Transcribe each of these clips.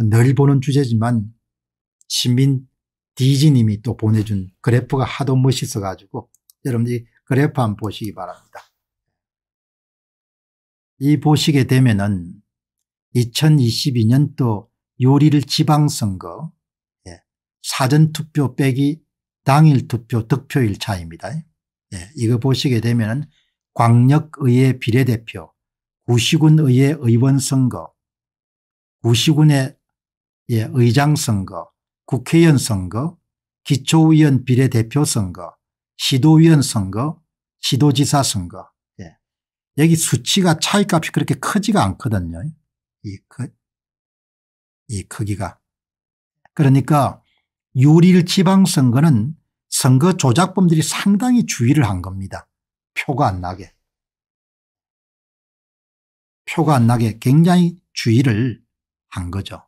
늘 보는 주제지만 시민 디지님이 또 보내준 그래프가 하도 멋있어 가지고 여러분들이 그래프 한번 보시기 바랍니다. 이 보시게 되면은 2022년도 요리를 지방선거 예, 사전투표 빼기 당일 투표 득표일 차입니다. 예, 이거 보시게 되면 은 광역의회 비례대표 구시군의회 의원선거 구시군의 예, 의장 선거, 국회의원 선거, 기초위원 비례대표 선거, 시도위원 선거, 시도지사 선거. 예. 여기 수치가 차이값이 그렇게 크지가 않거든요. 이, 크, 이 크기가. 그러니까 유릴 리 지방선거는 선거 조작범들이 상당히 주의를 한 겁니다. 표가 안 나게. 표가 안 나게 굉장히 주의를 한 거죠.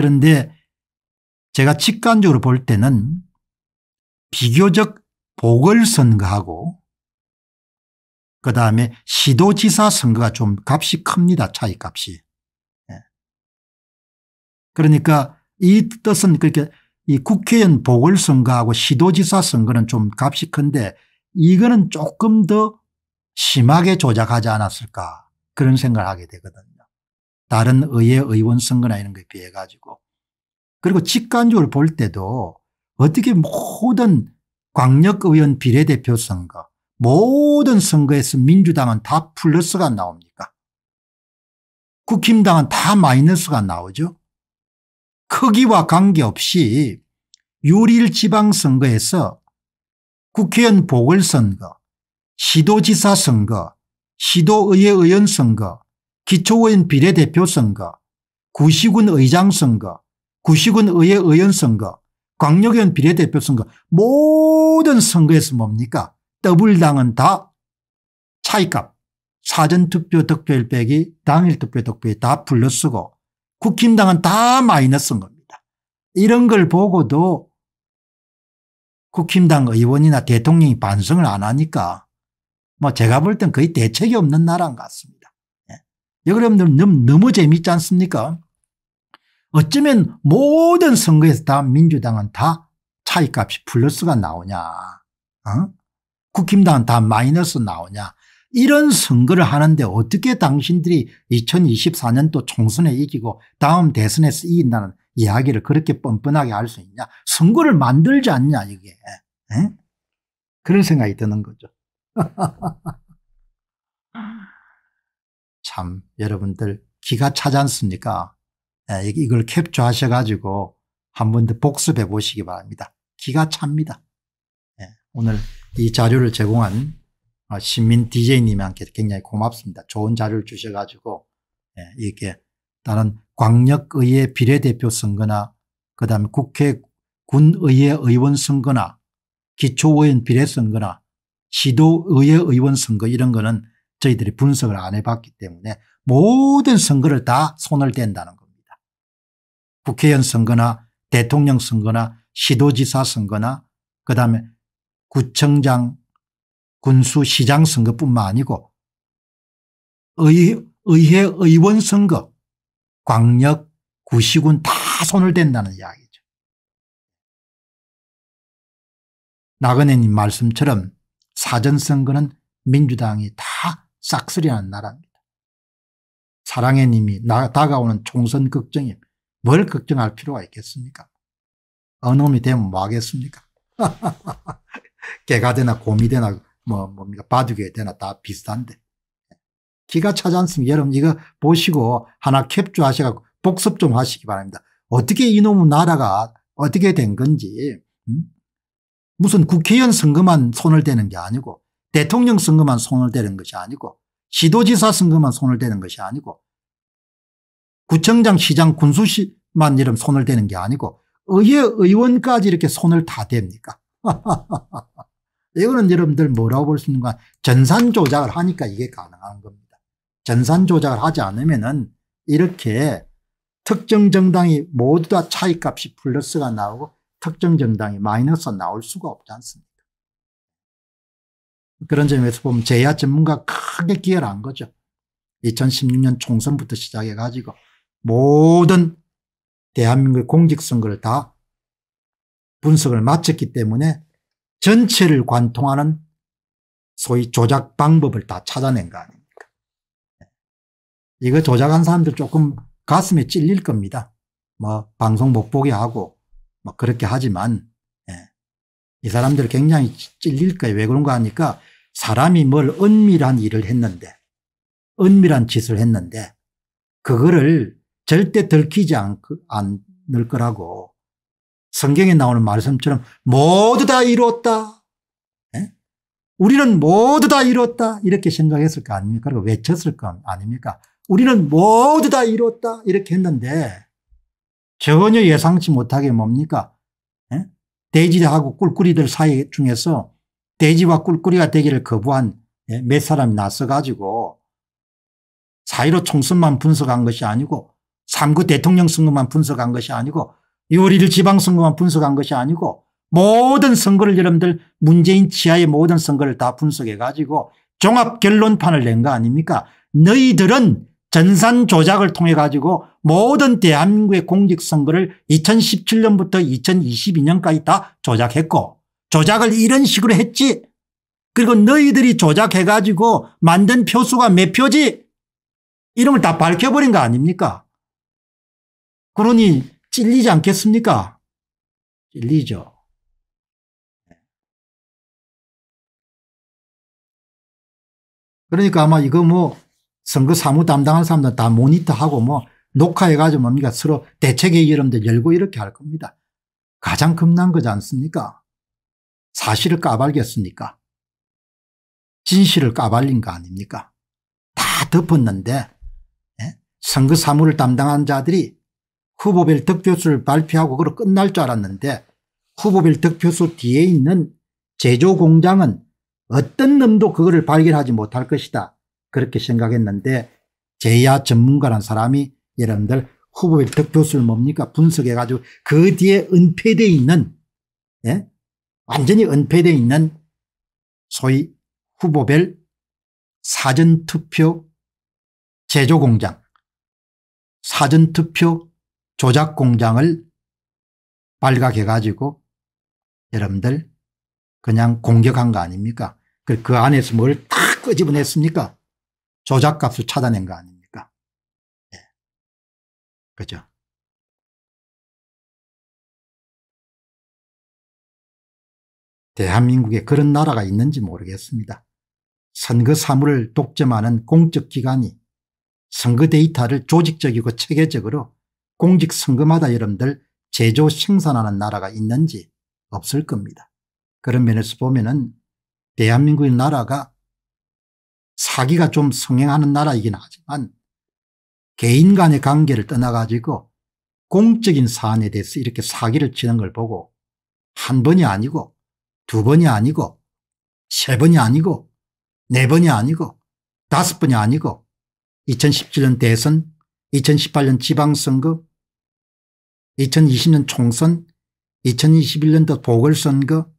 그런데 제가 직관적으로 볼 때는 비교적 보궐선거하고 그다음에 시도지사 선거가 좀 값이 큽니다. 차이값이. 예. 그러니까 이 뜻은 그렇게 이 국회의원 보궐선거하고 시도지사 선거는 좀 값이 큰데 이거는 조금 더 심하게 조작하지 않았을까 그런 생각을 하게 되거든요. 다른 의회 의원 선거나 이런 거에 비해 가지고 그리고 직관적으로 볼 때도 어떻게 모든 광역의원 비례대표 선거 모든 선거에서 민주당은 다 플러스가 나옵니까 국힘당은 다 마이너스가 나오죠 크기와 관계없이 유릴 지방선거에서 국회의원 보궐선거 시도지사 선거 시도의회 의원 선거 기초의원 비례대표 선거, 구시군 의장 선거, 구시군 의회 의원 선거, 광역의원 비례대표 선거 모든 선거에서 뭡니까 더블당은 다 차이값 사전투표 득표일 빼기 당일투표 득표에 다 불러쓰고 국힘당은 다 마이너스인 겁니다. 이런 걸 보고도 국힘당 의원이나 대통령이 반성을 안 하니까 뭐 제가 볼 땐 거의 대책이 없는 나라인 것 같습니다. 여러분들 너무, 너무 재밌지 않습니까? 어쩌면 모든 선거에서 다 민주당은 다 차이값이 플러스가 나오냐 어? 국힘당은 다 마이너스 나오냐 이런 선거를 하는데 어떻게 당신들이 2024년도 총선에 이기고 다음 대선에서 이긴다는 이야기를 그렇게 뻔뻔하게 할 수 있냐 선거를 만들지 않냐 이게 에? 그런 생각이 드는 거죠 참 여러분들 기가 차지 않습니까? 예, 이걸 캡처하셔 가지고 한 번 더 복습해 보시기 바랍니다. 기가 찹니다. 예, 오늘 이 자료를 제공한 어, 신민 DJ님한테 굉장히 고맙습니다. 좋은 자료를 주셔가지고 예, 이렇게 다른 광역의회 비례대표 선거나 그다음에 국회 군의회 의원 선거나 기초의원 비례선거나 시도의회 의원 선거 이런 거는 저희들이 분석을 안 해봤기 때문에 모든 선거를 다 손을 댄다는 겁니다. 국회의원 선거나 대통령 선거나 시도지사 선거나 그다음에 구청장 군수 시장 선거뿐만 아니고 의, 의회 의원 선거 광역 구시군 다 손을 댄다는 이야기죠. 나그네님 말씀처럼 사전선거는 민주당이 다 싹쓸이하는 나라입니다. 사랑의 님이 나, 다가오는 총선 걱정이 뭘 걱정할 필요가 있겠습니까? 어놈이 되면 뭐 하겠습니까? 개가 되나 곰이 되나 뭐 뭡니까 바둑이 되나 다 비슷한데 기가 차지 않습니다. 여러분 이거 보시고 하나 캡처하셔고 복습 좀 하시기 바랍니다. 어떻게 이놈 나라가 어떻게 된 건지 음? 무슨 국회의원 선거만 손을 대는 게 아니고 대통령 선거만 손을 대는 것이 아니고 시도지사 선거만 손을 대는 것이 아니고 구청장 시장 군수만 이름 손을 대는 게 아니고 의회 의원까지 이렇게 손을 다 댑니까 이거는 여러분들 뭐라고 볼 수 있는가 전산 조작을 하니까 이게 가능한 겁니다. 전산 조작을 하지 않으면 은 이렇게 특정 정당이 모두 다 차이값이 플러스가 나오고 특정 정당이 마이너스가 나올 수가 없지 않습니까 그런 점에서 보면 제야 전문가 크게 기여를 한 거죠. 2016년 총선부터 시작해 가지고 모든 대한민국의 공직선거를 다 분석을 마쳤기 때문에 전체를 관통하는 소위 조작 방법을 다 찾아낸 거 아닙니까? 네. 이거 조작한 사람들 조금 가슴에 찔릴 겁니다. 뭐 방송 못 보게 하고 뭐 그렇게 하지만 예. 이 사람들 굉장히 찔릴 거예요. 왜 그런가 하니까 사람이 뭘 은밀한 일을 했는데 은밀한 짓을 했는데 그거를 절대 들키지 않을 거라고 성경에 나오는 말씀처럼 모두 다 이루었다. 예? 우리는 모두 다 이루었다. 이렇게 생각했을 거 아닙니까? 그리고 외쳤을 거 아닙니까? 우리는 모두 다 이루었다. 이렇게 했는데 전혀 예상치 못하게 뭡니까? 예? 돼지하고 꿀꿀이들 사이 중에서 돼지와 꿀꿀이가 되기를 거부한 예, 몇 사람이 나서가지고 사1로 총선만 분석한 것이 아니고 3구 대통령 선거만 분석한 것이 아니고 6월 1일 지방선거만 분석한 것이 아니고 모든 선거를 여러분들 문재인 치하의 모든 선거를 다 분석해 가지고 종합 결론판을 낸 거 아닙니까 너희들은 전산 조작을 통해 가지고 모든 대한민국의 공직선거를 2017년부터 2022년까지 다 조작했고 조작을 이런 식으로 했지. 그리고 너희들이 조작해가지고 만든 표수가 몇 표지? 이름을 다 밝혀버린 거 아닙니까? 그러니 찔리지 않겠습니까? 찔리죠. 그러니까 아마 이거 뭐 선거 사무 담당한 사람들 다 모니터하고 뭐 녹화해가지고 뭡니까 서로 대책회의 이름들 열고 이렇게 할 겁니다. 가장 겁난 거지 않습니까? 사실을 까발겠습니까? 진실을 까발린 거 아닙니까? 다 덮었는데 예? 선거 사무를 담당한 자들이 후보별 득표수를 발표하고 그걸 끝날 줄 알았는데 후보별 득표수 뒤에 있는 제조공장은 어떤 놈도 그거를 발견하지 못할 것이다 그렇게 생각했는데 제야 전문가란 사람이 여러분들 후보별 득표수를 뭡니까 분석해가지고 그 뒤에 은폐되어 있는 예? 완전히 은폐되어 있는 소위 후보별 사전투표 제조공장 사전투표 조작공장을 발각해 가지고 여러분들 그냥 공격한 거 아닙니까 그, 그 안에서 뭘 다 끄집어냈습니까 조작값을 찾아낸 거 아닙니까 예. 그죠 대한민국에 그런 나라가 있는지 모르겠습니다. 선거 사무를 독점하는 공적기관이 선거 데이터를 조직적이고 체계적으로 공직선거마다 여러분들 제조 생산하는 나라가 있는지 없을 겁니다. 그런 면에서 보면 은 대한민국의 나라가 사기가 좀 성행하는 나라이긴 하지만 개인 간의 관계를 떠나가지고 공적인 사안에 대해서 이렇게 사기를 치는 걸 보고 한 번이 아니고 두 번이 아니고 세 번이 아니고 네 번이 아니고 다섯 번이 아니고 2017년 대선 2018년 지방선거 2020년 총선 2021년도 보궐선거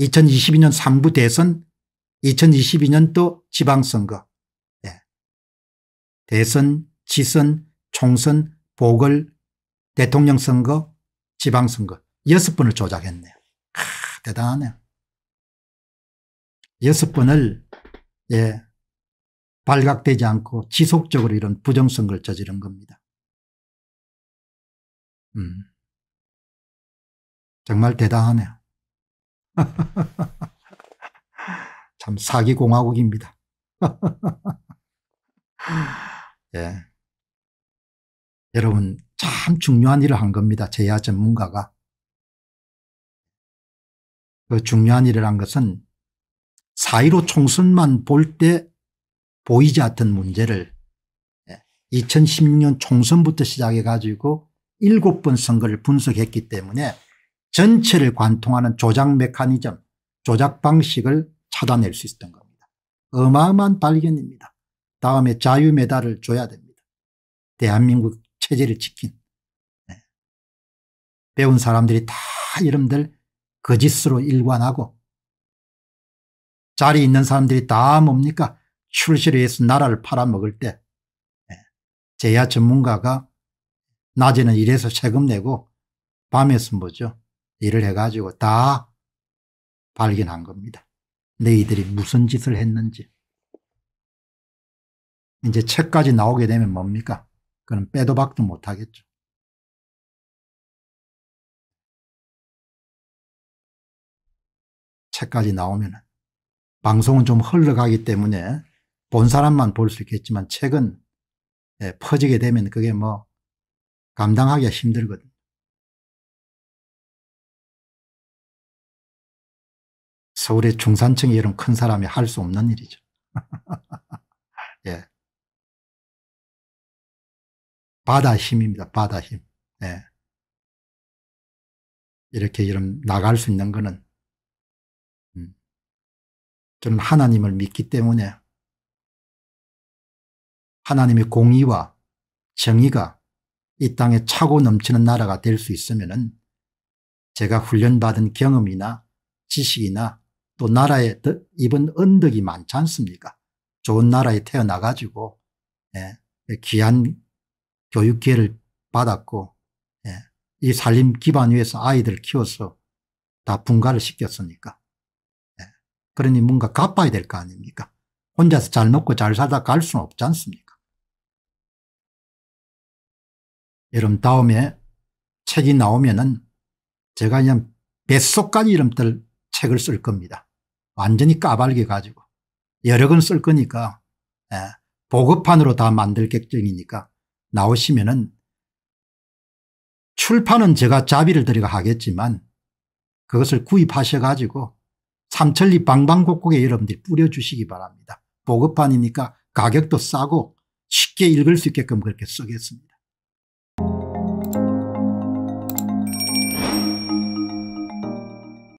2022년 상부 대선 2022년도 지방선거 네. 대선 지선 총선 보궐 대통령 선거 지방선거 여섯 번을 조작했네요. 대단하네 여섯 번을 예, 발각되지 않고 지속적으로 이런 부정선거를 저지른 겁니다. 음. 정말 대단하네요. 참 사기공화국입니다. 예. 여러분 참 중요한 일을 한 겁니다. 제야 전문가가. 그 중요한 일이란 것은 4 1 5 총선만 볼 때 보이지 않던 문제를 2016년 예, 총선부터 시작해 가지고 7번 선거를 분석했기 때문에 전체를 관통하는 조작 메커니즘 조작 방식을 찾아낼 수 있었던 겁니다. 어마어마한 발견입니다. 다음에 자유메달을 줘야 됩니다. 대한민국 체제를 지킨 네. 배운 사람들이 다 이름들 거짓으로 일관하고 자리 있는 사람들이 다 뭡니까 출시를 해서 나라를 팔아먹을 때 예, 제야 전문가가 낮에는 일해서 세금 내고 밤에는 뭐죠 일을 해가지고 다 발견한 겁니다. 너희들이 무슨 짓을 했는지. 이제 책까지 나오게 되면 뭡니까? 그럼 빼도 박도 못하겠죠. 책까지 나오면 방송은 좀 흘러가기 때문에 본 사람만 볼 수 있겠지만 책은 예, 퍼지게 되면 그게 뭐 감당하기가 힘들거든. 서울의 중산층이 이런 큰 사람이 할 수 없는 일이죠. 예. 바다 힘입니다. 바다 힘. 예. 이렇게 이런 나갈 수 있는 거는 저는 하나님을 믿기 때문에 하나님의 공의와 정의가 이 땅에 차고 넘치는 나라가 될 수 있으면은 제가 훈련받은 경험이나 지식이나 또 나라에 입은 언덕이 많지 않습니까? 좋은 나라에 태어나가지고 예, 귀한 교육 기회를 받았고 예, 이 살림 기반 위에서 아이들 키워서 다 분가를 시켰으니까 그러니 뭔가 갚아야 될 거 아닙니까? 혼자서 잘 먹고 잘 살다 갈 수는 없지 않습니까? 여러분 다음에 책이 나오면은 제가 그냥 뱃속 까지 이름들 책을 쓸 겁니다. 완전히 까발게 가지고 여러 권 쓸 거니까 예, 보급판으로 다 만들 객정이니까 나오시면은 출판은 제가 자비를 드리고 하겠지만 그것을 구입하셔 가지고 삼천리 방방곡곡에 여러분들이 뿌려주시기 바랍니다. 보급판이니까 가격도 싸고 쉽게 읽을 수 있게끔 그렇게 쓰겠습니다.